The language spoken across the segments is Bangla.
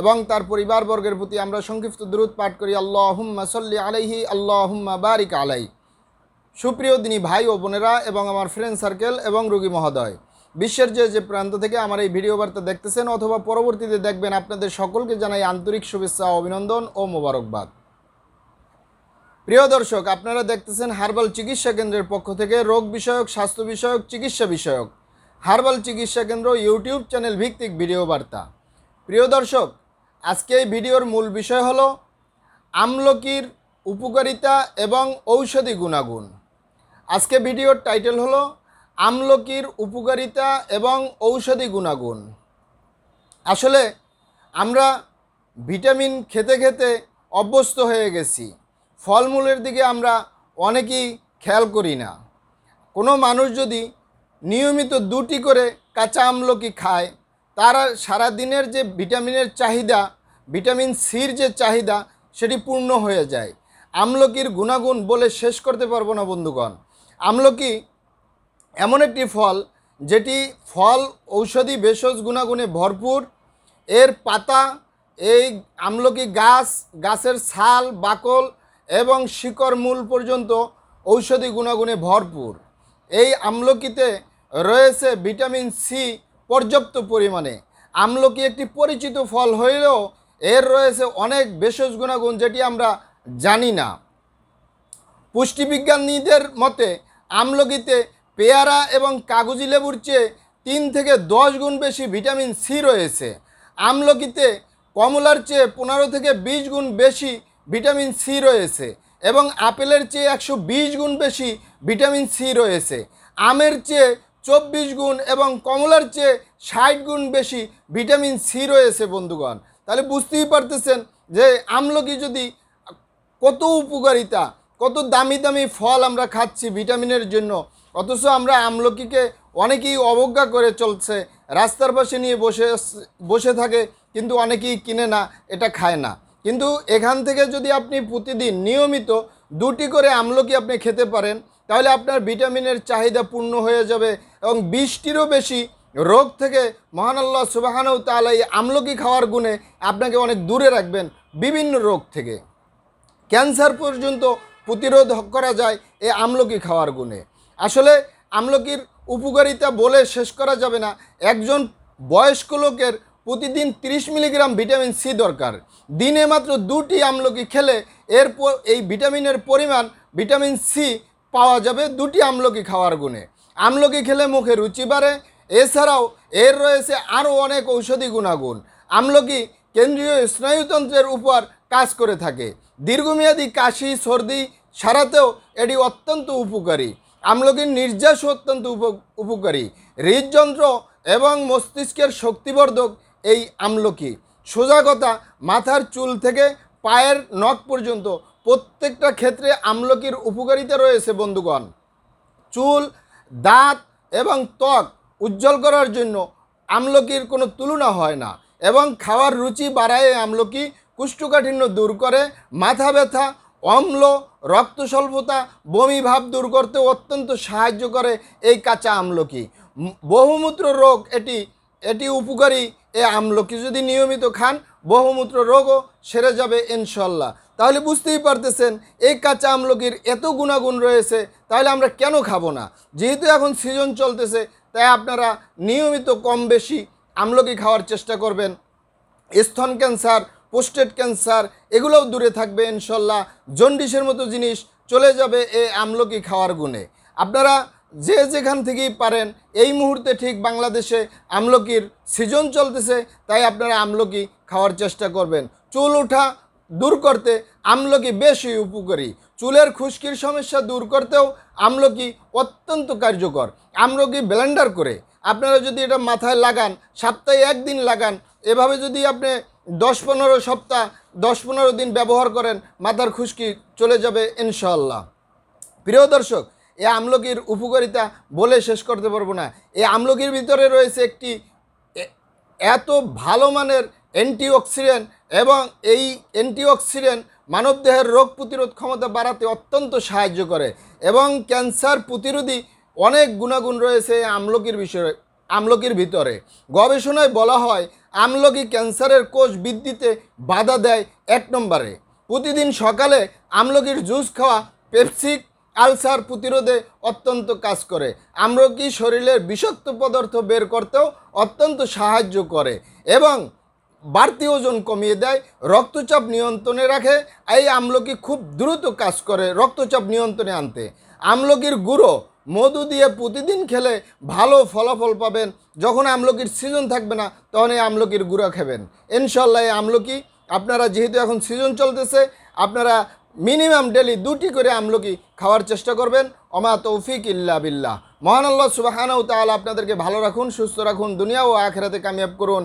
এবং তার পরিবারবর্গের প্রতি আমরা সংক্ষিপ্ত দূরত পাঠ করি আল্লাহ হুম্মা সল্লি আলাইহি আল্লাহ হুম্মা বারিক আলাই সুপ্রিয় দিনী ভাই ও বোনেরা এবং আমার ফ্রেন্ড সার্কেল এবং রোগী মহোদয় বিশ্বের যে যে প্রান্ত থেকে আমার এই ভিডিও বার্তা দেখতেছেন অথবা পরবর্তীতে দেখবেন আপনাদের সকলকে জানাই আন্তরিক শুভেচ্ছা অভিনন্দন ও মোবারকবাদ প্রিয় দর্শক আপনারা দেখতেছেন হার্বাল চিকিৎসা কেন্দ্রের পক্ষ থেকে রোগ বিষয়ক স্বাস্থ্য বিষয়ক চিকিৎসা বিষয়ক হার্বাল চিকিৎসা কেন্দ্র ইউটিউব চ্যানেল ভিত্তিক ভিডিও বার্তা প্রিয় দর্শক আজকে এই ভিডিওর মূল বিষয় হলো আমলকির উপকারিতা এবং ঔষধি গুণাগুণ আজকে ভিডিওর টাইটেল হলো আমলকির উপকারিতা এবং ঔষধি গুণাগুণ আসলে আমরা ভিটামিন খেতে খেতে অভ্যস্ত হয়ে গেছি ফলমূলের দিকে আমরা অনেকেই খেয়াল করি না কোনো মানুষ যদি নিয়মিত দুটি করে কাঁচা আমলকি খায় তার সারাদিনের যে ভিটামিনের চাহিদা ভিটামিন সির যে চাহিদা সেটি পূর্ণ হয়ে যায় আমলকির গুণাগুণ বলে শেষ করতে পারবো না বন্ধুগণ আমলকি এমন একটি ফল যেটি ফল ঔষধি ভেষজ গুণাগুণে ভরপুর এর পাতা এই আমলকি গাছ গাছের ছাল বাকল এবং শিকড় মূল পর্যন্ত ঔষধি গুণাগুণে ভরপুর এই আমলকিতে রয়েছে ভিটামিন সি পর্যাপ্ত পরিমাণে আমলকি একটি পরিচিত ফল হইলেও এর রয়েছে অনেক ভেষজ গুণাগুণ যেটি আমরা জানি না পুষ্টিবিজ্ঞানীদের মতে আমলকিতে পেয়ারা এবং কাগজি লেবুর চেয়ে তিন থেকে দশ গুণ বেশি ভিটামিন সি রয়েছে আমলকিতে কমলার চেয়ে পনেরো থেকে বিশ গুণ বেশি ভিটামিন সি রয়েছে এবং আপেলের চেয়ে একশো বিশ গুণ বেশি ভিটামিন সি রয়েছে আমের চেয়ে চব্বিশ গুণ এবং কমলার চেয়ে ষাট গুণ বেশি ভিটামিন সি রয়েছে বন্ধুগণ তাহলে বুঝতেই পারতেছেন যে আমলকি যদি কত উপকারিতা কত দামি দামি ফল আমরা খাচ্ছি ভিটামিনের জন্য অথচ আমরা আমলকিকে অনেকেই অবজ্ঞা করে চলছে রাস্তার পাশে নিয়ে বসে বসে থাকে কিন্তু অনেকেই কিনে না এটা খায় না কিন্তু এখান থেকে যদি আপনি প্রতিদিন নিয়মিত দুটি করে আমলকি আপনি খেতে পারেন তাহলে আপনার ভিটামিনের চাহিদা পূর্ণ হয়ে যাবে এবং বিশটিরও বেশি রোগ থেকে মহান আল্লাহ সুবাহানও তাহলে এই আমলকি খাওয়ার গুণে আপনাকে অনেক দূরে রাখবেন বিভিন্ন রোগ থেকে ক্যান্সার পর্যন্ত প্রতিরোধ করা যায় এই আমলকি খাওয়ার গুণে আসলে আমলকির উপকারিতা বলে শেষ করা যাবে না একজন বয়স্ক লোকের প্রতিদিন 30 মিলিগ্রাম ভিটামিন সি দরকার দিনে মাত্র দুটি আমলকি খেলে এর এই ভিটামিনের পরিমাণ ভিটামিন সি পাওয়া যাবে দুটি আমলকি খাওয়ার গুণে আমলকি খেলে মুখে রুচি বাড়ে এছাড়াও এর রয়েছে আরও অনেক ঔষধি গুণাগুণ আমলকি কেন্দ্রীয় স্নায়ুতন্ত্রের উপর কাজ করে থাকে দীর্ঘমেয়াদী কাশি সর্দি সারাতেও এটি অত্যন্ত উপকারী আমলকির নির্যাস অত্যন্ত উপকারী হৃদযন্ত্র এবং মস্তিষ্কের শক্তিবর্ধক এই আমলকি সোজাগতা মাথার চুল থেকে পায়ের নখ পর্যন্ত প্রত্যেকটা ক্ষেত্রে আমলকির উপকারিতা রয়েছে বন্ধুগণ চুল দাঁত এবং ত্বক উজ্জ্বল করার জন্য আমলকির কোনো তুলনা হয় না এবং খাওয়ার রুচি বাড়ায় আমলকি কুষ্ঠকাঠিন্য দূর করে মাথা ব্যথা অম্ল রক্ত স্বল্পতা বমি ভাব দূর করতে অত্যন্ত সাহায্য করে এই কাঁচা আমলকি বহুমূত্র রোগ এটি এটি উপকারী এ আমলকি যদি নিয়মিত খান বহুমূত্র রোগও সেরে যাবে ইনশাল্লাহ তাহলে বুঝতেই পারতেছেন এই কাঁচা আমলকির এত গুণাগুণ রয়েছে তাহলে আমরা কেন খাবো না যেহেতু এখন সিজন চলতেছে তাই আপনারা নিয়মিত কম বেশি আমলকি খাওয়ার চেষ্টা করবেন স্তন ক্যান্সার পোস্টেড ক্যান্সার এগুলোও দূরে থাকবে ইনশাল্লাহ জন্ডিসের মতো জিনিস চলে যাবে এই আমলকি খাওয়ার গুণে আপনারা যে যেখান থেকেই পারেন এই মুহূর্তে ঠিক বাংলাদেশে আমলকির সিজন চলতেছে তাই আপনারা আমলকি খাওয়ার চেষ্টা করবেন চুল ওঠা দূর করতে আমলকি বেশি উপকারী চুলের খুশকির সমস্যা দূর করতেও আমলকি অত্যন্ত কার্যকর আমলকি ব্লেন্ডার করে আপনারা যদি এটা মাথায় লাগান সপ্তাহে একদিন লাগান এভাবে যদি আপনি দশ পনেরো সপ্তাহ দশ পনেরো দিন ব্যবহার করেন মাথার খুশকি চলে যাবে ইনশাল্লাহ প্রিয় দর্শক এ আমলকির উপকারিতা বলে শেষ করতে পারবো না এই আমলকির ভিতরে রয়েছে একটি এত ভালো মানের অ্যান্টিঅক্সিডেন্ট এবং এই অ্যান্টিঅক্সিডেন্ট মানবদেহের রোগ প্রতিরোধ ক্ষমতা বাড়াতে অত্যন্ত সাহায্য করে এবং ক্যান্সার প্রতিরোধী অনেক গুণাগুণ রয়েছে আমলকির বিষয়ে আমলকির ভিতরে গবেষণায় বলা হয় আমলকি ক্যান্সারের কোষ বৃদ্ধিতে বাধা দেয় এক নম্বরে প্রতিদিন সকালে আমলকির জুস খাওয়া পেপসিক আলসার প্রতিরোধে অত্যন্ত কাজ করে আমলকি শরীরের বিষাক্ত পদার্থ বের করতেও অত্যন্ত সাহায্য করে এবং বাড়তি ওজন কমিয়ে দেয় রক্তচাপ নিয়ন্ত্রণে রাখে এই আমলকি খুব দ্রুত কাজ করে রক্তচাপ নিয়ন্ত্রণে আনতে আমলকির গুঁড়ো মধু দিয়ে প্রতিদিন খেলে ভালো ফলাফল পাবেন যখন আমলকির সিজন থাকবে না তখন এই আমলকির গুঁড়ো খাবেন ইনশাল্লাহ এই আমলকি আপনারা যেহেতু এখন সিজন চলতেছে আপনারা মিনিমাম ডেলি দুটি করে আমলকি খাওয়ার চেষ্টা করবেন অমা তৌফিক ইল্লা বিল্লাহ মহান আল্লাহ সুবাহানাউ তাহলে আপনাদেরকে ভালো রাখুন সুস্থ রাখুন দুনিয়া ও আখেরাতে কামিয়াব করুন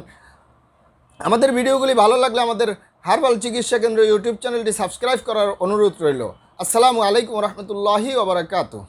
আমাদের ভিডিওগুলি ভালো লাগলে আমাদের হারবাল চিকিৎসা কেন্দ্র ইউটিউব চ্যানেলটি সাবস্ক্রাইব করার অনুরোধ রইল আসসালামু আলাইকুম রহমতুল্লাহি ওবরাকাতু